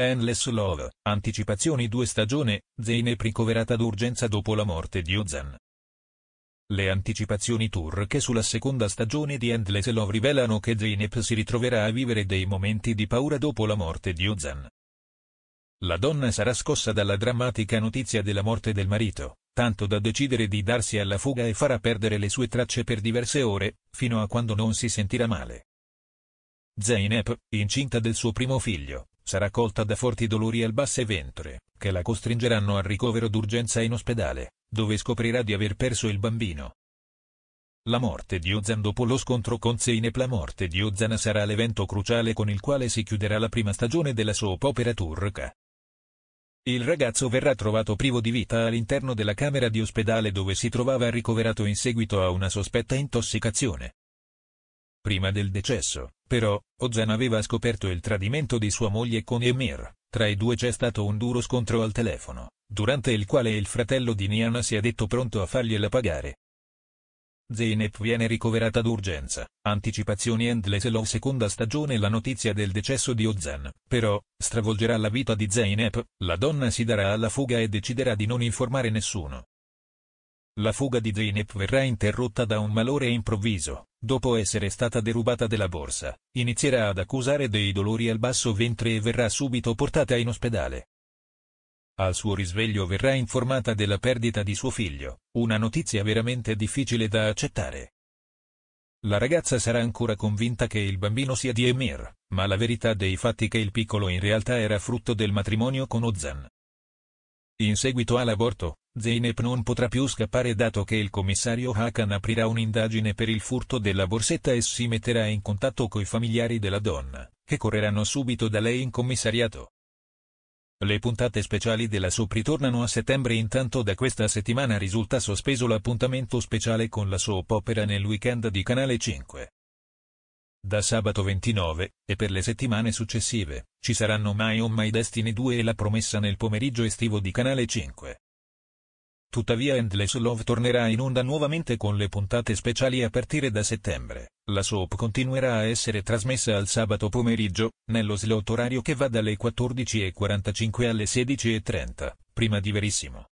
Endless Love, anticipazioni due stagione, Zeynep ricoverata d'urgenza dopo la morte di Ozan. Le anticipazioni turche sulla seconda stagione di Endless Love rivelano che Zeynep si ritroverà a vivere dei momenti di paura dopo la morte di Ozan. La donna sarà scossa dalla drammatica notizia della morte del marito, tanto da decidere di darsi alla fuga e farà perdere le sue tracce per diverse ore, fino a quando non si sentirà male. Zeynep, incinta del suo primo figlio, sarà colta da forti dolori al basso ventre, che la costringeranno al ricovero d'urgenza in ospedale, dove scoprirà di aver perso il bambino. La morte di Ozan dopo lo scontro con Zeynep La morte di Ozan sarà l'evento cruciale con il quale si chiuderà la prima stagione della soap opera turca. Il ragazzo verrà trovato privo di vita all'interno della camera di ospedale dove si trovava ricoverato in seguito a una sospetta intossicazione. Prima del decesso, però, Ozan aveva scoperto il tradimento di sua moglie con Emir, tra i due c'è stato un duro scontro al telefono, durante il quale il fratello di Niana si è detto pronto a fargliela pagare. Zeynep viene ricoverata d'urgenza, anticipazioni Endless Love seconda stagione La notizia del decesso di Ozan, però, stravolgerà la vita di Zeynep, la donna si darà alla fuga e deciderà di non informare nessuno. La fuga di Zeynep verrà interrotta da un malore improvviso, dopo essere stata derubata della borsa, inizierà ad accusare dei dolori al basso ventre e verrà subito portata in ospedale. Al suo risveglio verrà informata della perdita di suo figlio, una notizia veramente difficile da accettare. La ragazza sarà ancora convinta che il bambino sia di Emir, ma la verità dei fatti è che il piccolo in realtà era frutto del matrimonio con Ozan. In seguito all'aborto, Zeynep non potrà più scappare dato che il commissario Hakan aprirà un'indagine per il furto della borsetta e si metterà in contatto coi familiari della donna, che correranno subito da lei in commissariato. Le puntate speciali della Soap ritornano a settembre intanto da questa settimana risulta sospeso l'appuntamento speciale con la Soap opera nel weekend di Canale 5. Da sabato 29, e per le settimane successive, ci saranno Mai o Mai Destiny 2 e La Promessa nel pomeriggio estivo di Canale 5. Tuttavia Endless Love tornerà in onda nuovamente con le puntate speciali a partire da settembre. La soap continuerà a essere trasmessa al sabato pomeriggio, nello slot orario che va dalle 14.45 alle 16.30, prima di Verissimo.